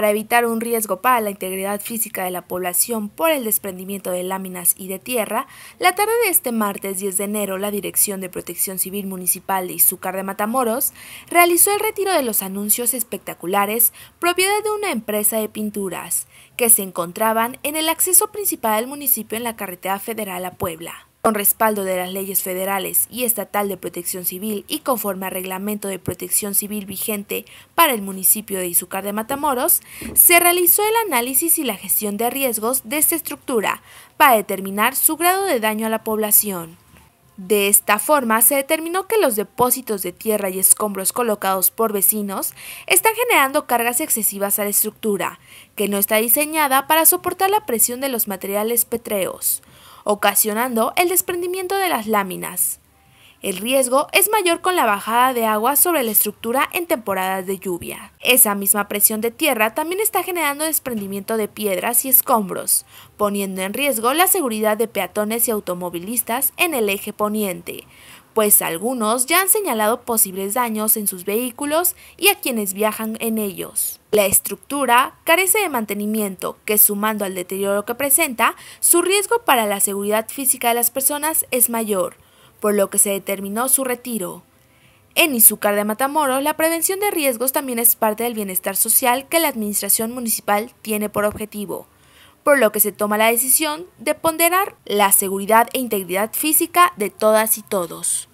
Para evitar un riesgo para la integridad física de la población por el desprendimiento de láminas y de tierra, la tarde de este martes 10 de enero la Dirección de Protección Civil Municipal de Izúcar de Matamoros realizó el retiro de los anuncios espectaculares propiedad de una empresa de pinturas que se encontraban en el acceso principal del municipio en la carretera federal a Puebla con respaldo de las leyes federales y estatal de protección civil y conforme al reglamento de protección civil vigente para el municipio de Izucar de Matamoros, se realizó el análisis y la gestión de riesgos de esta estructura para determinar su grado de daño a la población. De esta forma, se determinó que los depósitos de tierra y escombros colocados por vecinos están generando cargas excesivas a la estructura, que no está diseñada para soportar la presión de los materiales petreos ocasionando el desprendimiento de las láminas. El riesgo es mayor con la bajada de agua sobre la estructura en temporadas de lluvia. Esa misma presión de tierra también está generando desprendimiento de piedras y escombros, poniendo en riesgo la seguridad de peatones y automovilistas en el eje poniente, pues algunos ya han señalado posibles daños en sus vehículos y a quienes viajan en ellos. La estructura carece de mantenimiento, que sumando al deterioro que presenta, su riesgo para la seguridad física de las personas es mayor, por lo que se determinó su retiro. En Izúcar de Matamoros, la prevención de riesgos también es parte del bienestar social que la Administración Municipal tiene por objetivo, por lo que se toma la decisión de ponderar la seguridad e integridad física de todas y todos.